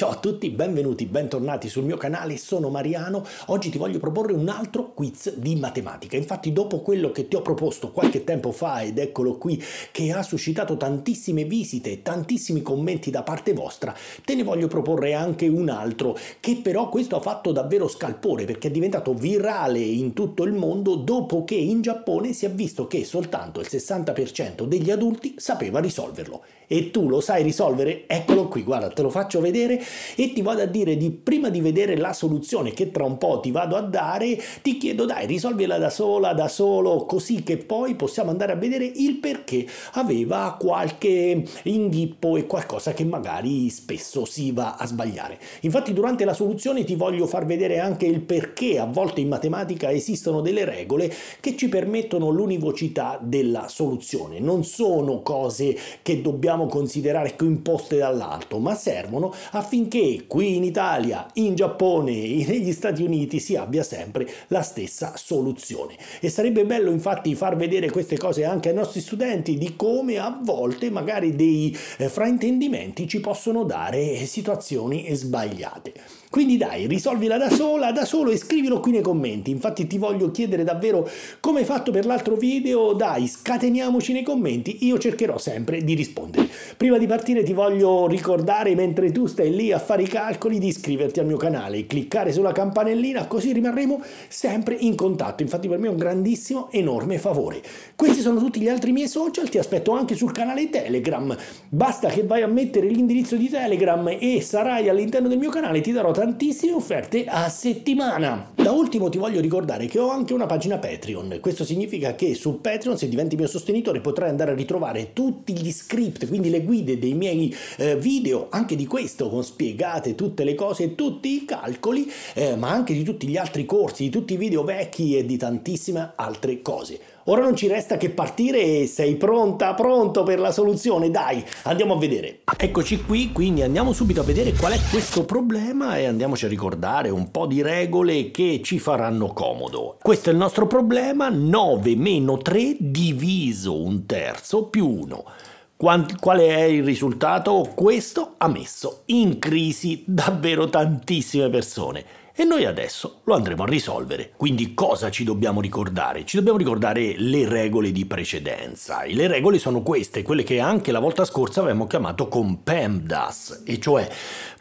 Ciao a tutti, benvenuti, bentornati sul mio canale, sono Mariano. Oggi ti voglio proporre un altro quiz di matematica. Infatti, dopo quello che ti ho proposto qualche tempo fa, ed eccolo qui, che ha suscitato tantissime visite e tantissimi commenti da parte vostra, te ne voglio proporre anche un altro, che però questo ha fatto davvero scalpore perché è diventato virale in tutto il mondo dopo che in Giappone si è visto che soltanto il 60% degli adulti sapeva risolverlo. E tu lo sai risolvere? Eccolo qui, guarda, te lo faccio vedere e ti vado a dire di prima di vedere la soluzione che tra un po' ti vado a dare, ti chiedo dai risolvila da sola, da solo, così che poi possiamo andare a vedere il perché aveva qualche inghippo e qualcosa che magari spesso si va a sbagliare. Infatti durante la soluzione ti voglio far vedere anche il perché a volte in matematica esistono delle regole che ci permettono l'univocità della soluzione. Non sono cose che dobbiamo considerare più imposte dall'alto, ma servono affinché finché qui in Italia, in Giappone e negli Stati Uniti si abbia sempre la stessa soluzione. E sarebbe bello infatti far vedere queste cose anche ai nostri studenti di come a volte magari dei eh, fraintendimenti ci possono dare situazioni sbagliate. Quindi dai, risolvila da sola, da solo e scrivilo qui nei commenti. Infatti ti voglio chiedere davvero come hai fatto per l'altro video, dai, scateniamoci nei commenti, io cercherò sempre di rispondere. Prima di partire ti voglio ricordare, mentre tu stai lì a fare i calcoli, di iscriverti al mio canale e cliccare sulla campanellina, così rimarremo sempre in contatto. Infatti per me è un grandissimo, enorme favore. Questi sono tutti gli altri miei social, ti aspetto anche sul canale Telegram. Basta che vai a mettere l'indirizzo di Telegram e sarai all'interno del mio canale, ti darò tantissime offerte a settimana. Da ultimo ti voglio ricordare che ho anche una pagina Patreon. Questo significa che su Patreon, se diventi mio sostenitore, potrai andare a ritrovare tutti gli script, quindi le guide dei miei eh, video, anche di questo, con spiegate tutte le cose, tutti i calcoli, eh, ma anche di tutti gli altri corsi, di tutti i video vecchi e di tantissime altre cose. Ora non ci resta che partire e sei pronta, pronto per la soluzione, dai, andiamo a vedere. Eccoci qui, quindi andiamo subito a vedere qual è questo problema e andiamoci a ricordare un po' di regole che ci faranno comodo. Questo è il nostro problema, 9 meno 3 diviso un terzo più 1. Qual è il risultato? Questo ha messo in crisi davvero tantissime persone. E noi adesso lo andremo a risolvere. Quindi cosa ci dobbiamo ricordare? Ci dobbiamo ricordare le regole di precedenza. E le regole sono queste, quelle che anche la volta scorsa avevamo chiamato con PEMDAS, e cioè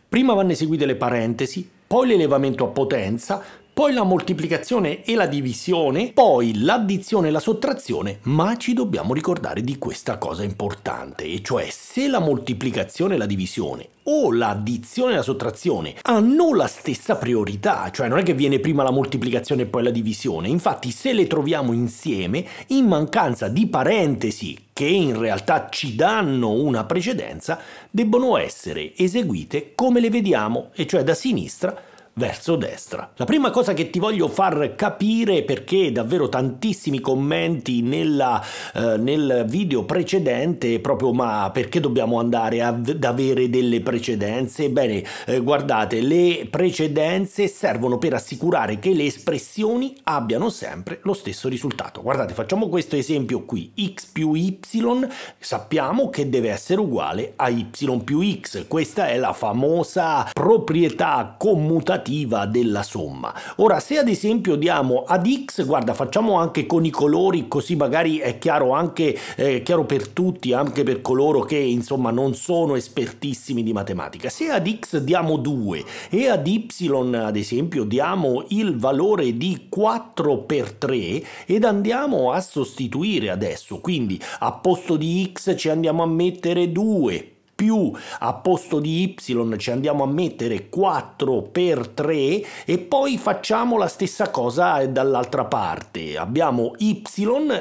prima vanno eseguite le parentesi, poi l'elevamento a potenza, poi la moltiplicazione e la divisione, poi l'addizione e la sottrazione, ma ci dobbiamo ricordare di questa cosa importante, e cioè se la moltiplicazione e la divisione o l'addizione e la sottrazione hanno la stessa priorità, cioè non è che viene prima la moltiplicazione e poi la divisione, infatti se le troviamo insieme, in mancanza di parentesi che in realtà ci danno una precedenza, debbono essere eseguite come le vediamo, e cioè da sinistra verso destra. La prima cosa che ti voglio far capire perché davvero tantissimi commenti nella, eh, nel video precedente proprio ma perché dobbiamo andare ad avere delle precedenze? Ebbene, eh, guardate, le precedenze servono per assicurare che le espressioni abbiano sempre lo stesso risultato. Guardate, facciamo questo esempio qui, x più y sappiamo che deve essere uguale a y più x, questa è la famosa proprietà commutativa negativa della somma. Ora, se ad esempio diamo ad x, guarda, facciamo anche con i colori, così magari è chiaro anche eh, chiaro per tutti, anche per coloro che insomma non sono espertissimi di matematica. Se ad x diamo 2 e ad y ad esempio diamo il valore di 4 per 3 ed andiamo a sostituire adesso, quindi a posto di x ci andiamo a mettere 2 più a posto di y ci andiamo a mettere 4 per 3 e poi facciamo la stessa cosa eh, dall'altra parte abbiamo y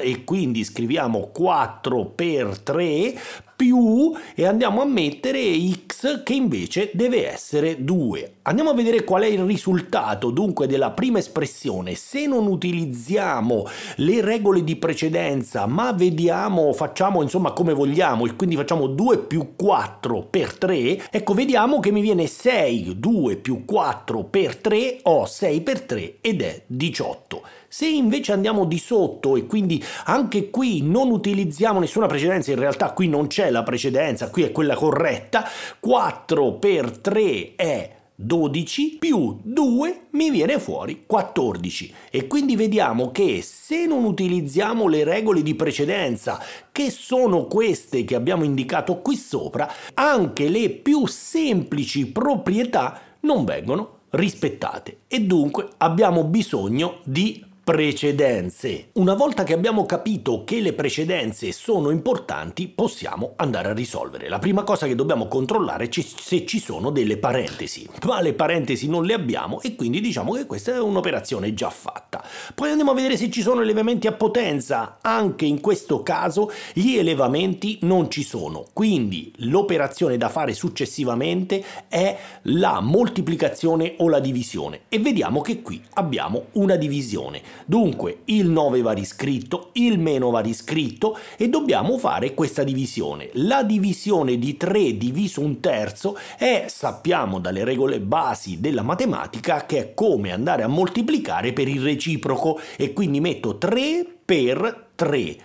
e quindi scriviamo 4 per 3 più e andiamo a mettere x che invece deve essere 2. Andiamo a vedere qual è il risultato dunque della prima espressione. Se non utilizziamo le regole di precedenza ma vediamo, facciamo insomma come vogliamo e quindi facciamo 2 più 4 per 3, ecco vediamo che mi viene 6, 2 più 4 per 3 ho 6 per 3 ed è 18. Se invece andiamo di sotto e quindi anche qui non utilizziamo nessuna precedenza, in realtà qui non c'è la precedenza, qui è quella corretta, 4 per 3 è 12 più 2 mi viene fuori 14 e quindi vediamo che se non utilizziamo le regole di precedenza che sono queste che abbiamo indicato qui sopra anche le più semplici proprietà non vengono rispettate e dunque abbiamo bisogno di precedenze. Una volta che abbiamo capito che le precedenze sono importanti, possiamo andare a risolvere. La prima cosa che dobbiamo controllare è se ci sono delle parentesi, ma le parentesi non le abbiamo e quindi diciamo che questa è un'operazione già fatta. Poi andiamo a vedere se ci sono elevamenti a potenza, anche in questo caso gli elevamenti non ci sono, quindi l'operazione da fare successivamente è la moltiplicazione o la divisione e vediamo che qui abbiamo una divisione. Dunque il 9 va riscritto, il meno va riscritto e dobbiamo fare questa divisione. La divisione di 3 diviso un terzo è, sappiamo dalle regole basi della matematica, che è come andare a moltiplicare per il reciproco e quindi metto 3 per 3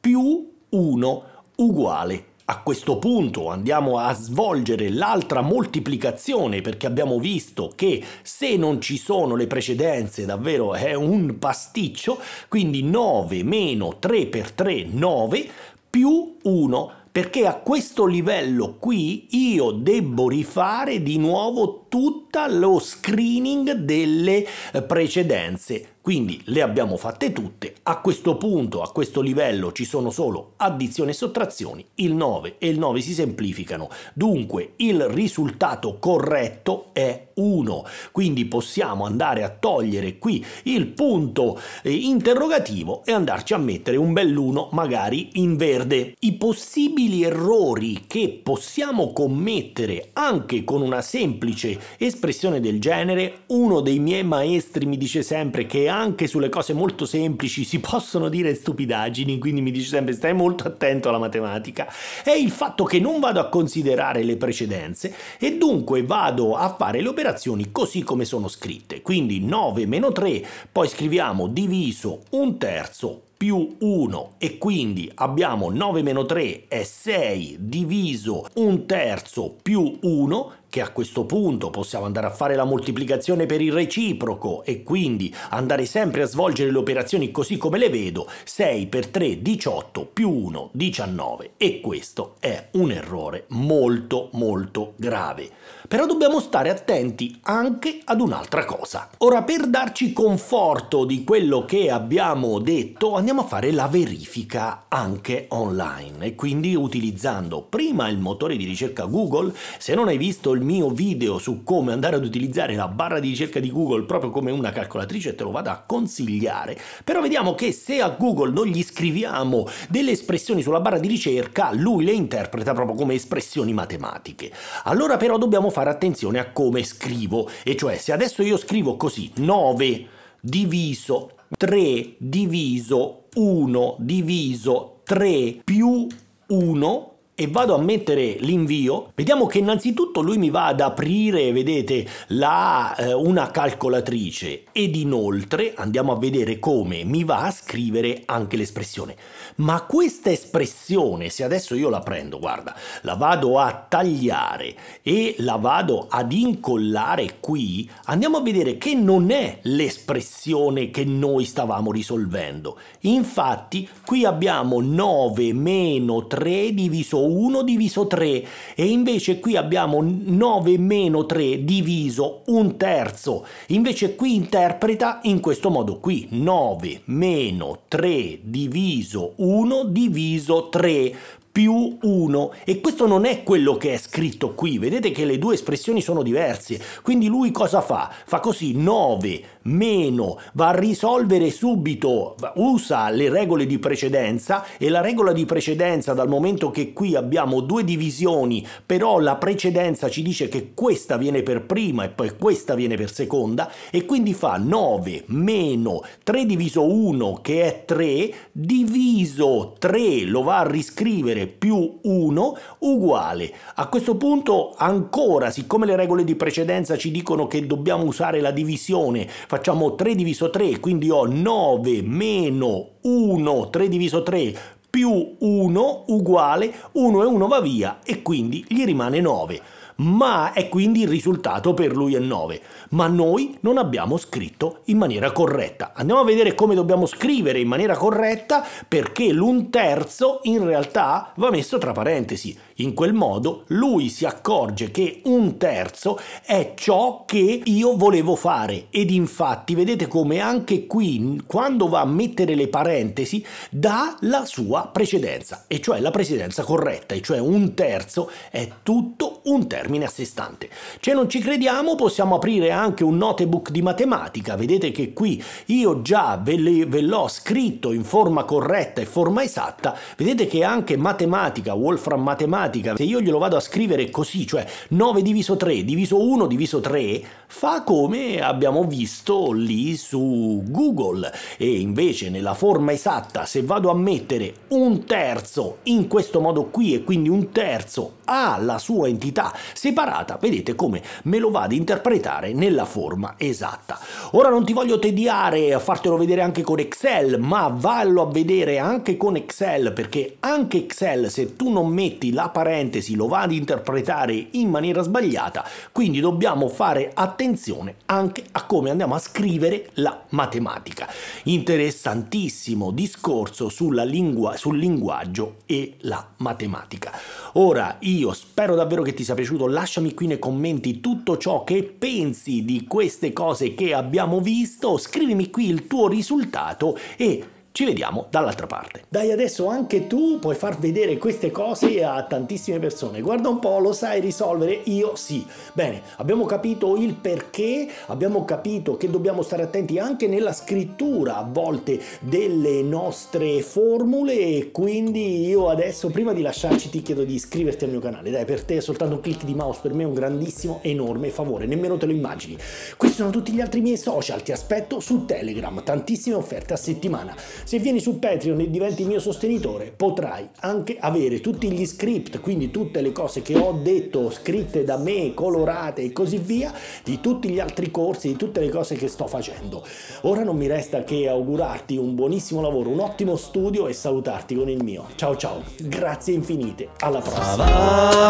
più 1 uguale a questo punto andiamo a svolgere l'altra moltiplicazione perché abbiamo visto che se non ci sono le precedenze davvero è un pasticcio, quindi 9 meno 3 per 3 9 più 1 perché a questo livello qui io devo rifare di nuovo tutto lo screening delle eh, precedenze quindi le abbiamo fatte tutte, a questo punto, a questo livello ci sono solo addizioni e sottrazioni, il 9 e il 9 si semplificano, dunque il risultato corretto è 1, quindi possiamo andare a togliere qui il punto eh, interrogativo e andarci a mettere un bell'uno magari in verde. I possibili errori che possiamo commettere anche con una semplice espressione del genere, uno dei miei maestri mi dice sempre che anche sulle cose molto semplici si possono dire stupidaggini, quindi mi dice sempre stai molto attento alla matematica, è il fatto che non vado a considerare le precedenze e dunque vado a fare le operazioni così come sono scritte, quindi 9 meno 3, poi scriviamo diviso un terzo più 1 e quindi abbiamo 9 meno 3 è 6 diviso un terzo più 1 che a questo punto possiamo andare a fare la moltiplicazione per il reciproco e quindi andare sempre a svolgere le operazioni così come le vedo, 6 per 3 18 più 1 19 e questo è un errore molto molto grave. Però dobbiamo stare attenti anche ad un'altra cosa. Ora per darci conforto di quello che abbiamo detto andiamo a fare la verifica anche online e quindi utilizzando prima il motore di ricerca Google. Se non hai visto il mio video su come andare ad utilizzare la barra di ricerca di Google proprio come una calcolatrice te lo vado a consigliare. Però vediamo che se a Google non gli scriviamo delle espressioni sulla barra di ricerca lui le interpreta proprio come espressioni matematiche. Allora però dobbiamo fare fare attenzione a come scrivo, e cioè se adesso io scrivo così 9 diviso 3 diviso 1 diviso 3 più 1 e vado a mettere l'invio, vediamo che innanzitutto lui mi va ad aprire, vedete, la, eh, una calcolatrice ed inoltre andiamo a vedere come mi va a scrivere anche l'espressione. Ma questa espressione, se adesso io la prendo, guarda, la vado a tagliare e la vado ad incollare qui, andiamo a vedere che non è l'espressione che noi stavamo risolvendo. Infatti qui abbiamo 9 meno 3 diviso 1 diviso 3 e invece qui abbiamo 9 meno 3 diviso un terzo. Invece qui interpreta in questo modo qui 9 meno 3 diviso 1 diviso 3 più 1 e questo non è quello che è scritto qui, vedete che le due espressioni sono diverse, quindi lui cosa fa? Fa così 9 meno, va a risolvere subito, usa le regole di precedenza e la regola di precedenza dal momento che qui abbiamo due divisioni, però la precedenza ci dice che questa viene per prima e poi questa viene per seconda e quindi fa 9 meno 3 diviso 1 che è 3 diviso 3 lo va a riscrivere più 1 uguale. A questo punto ancora siccome le regole di precedenza ci dicono che dobbiamo usare la divisione facciamo 3 diviso 3, quindi ho 9 meno 1, 3 diviso 3, più 1 uguale 1 e 1 va via e quindi gli rimane 9. Ma è quindi il risultato per lui è 9. Ma noi non abbiamo scritto in maniera corretta. Andiamo a vedere come dobbiamo scrivere in maniera corretta perché l'un terzo in realtà va messo tra parentesi. In quel modo lui si accorge che un terzo è ciò che io volevo fare ed infatti vedete come anche qui quando va a mettere le parentesi dà la sua precedenza e cioè la precedenza corretta e cioè un terzo è tutto un termine a sé stante. Se non ci crediamo possiamo aprire anche un notebook di matematica, vedete che qui io già ve, le, ve l'ho scritto in forma corretta e forma esatta, vedete che anche matematica, Wolfram Matematica matematica, se io glielo vado a scrivere così, cioè 9 diviso 3, diviso 1, diviso 3, fa come abbiamo visto lì su Google. E invece nella forma esatta, se vado a mettere un terzo in questo modo qui e quindi un terzo ha la sua entità separata, vedete come me lo va ad interpretare nella forma esatta. Ora non ti voglio tediare a fartelo vedere anche con Excel, ma vallo a vedere anche con Excel, perché anche Excel, se tu non metti la parentesi, lo va ad interpretare in maniera sbagliata, quindi dobbiamo fare attenzione anche a come andiamo a scrivere la matematica. Interessantissimo discorso sulla lingua, sul linguaggio e la matematica. Ora, io io spero davvero che ti sia piaciuto, lasciami qui nei commenti tutto ciò che pensi di queste cose che abbiamo visto, scrivimi qui il tuo risultato e ci vediamo dall'altra parte. Dai, adesso anche tu puoi far vedere queste cose a tantissime persone. Guarda un po', lo sai risolvere? Io sì. Bene, abbiamo capito il perché, abbiamo capito che dobbiamo stare attenti anche nella scrittura a volte delle nostre formule e quindi io adesso prima di lasciarci ti chiedo di iscriverti al mio canale. Dai, per te è soltanto un clic di mouse per me è un grandissimo, enorme favore, nemmeno te lo immagini. Questi sono tutti gli altri miei social, ti aspetto su Telegram, tantissime offerte a settimana. Se vieni su Patreon e diventi mio sostenitore, potrai anche avere tutti gli script, quindi tutte le cose che ho detto, scritte da me, colorate e così via, di tutti gli altri corsi, di tutte le cose che sto facendo. Ora non mi resta che augurarti un buonissimo lavoro, un ottimo studio e salutarti con il mio. Ciao ciao, grazie infinite, alla prossima.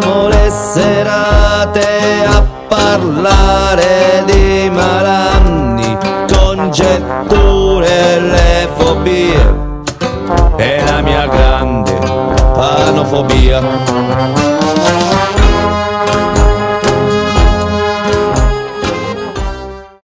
Avamo le serate a parlare di malanni congetture, le fobie e la mia grande panofobia.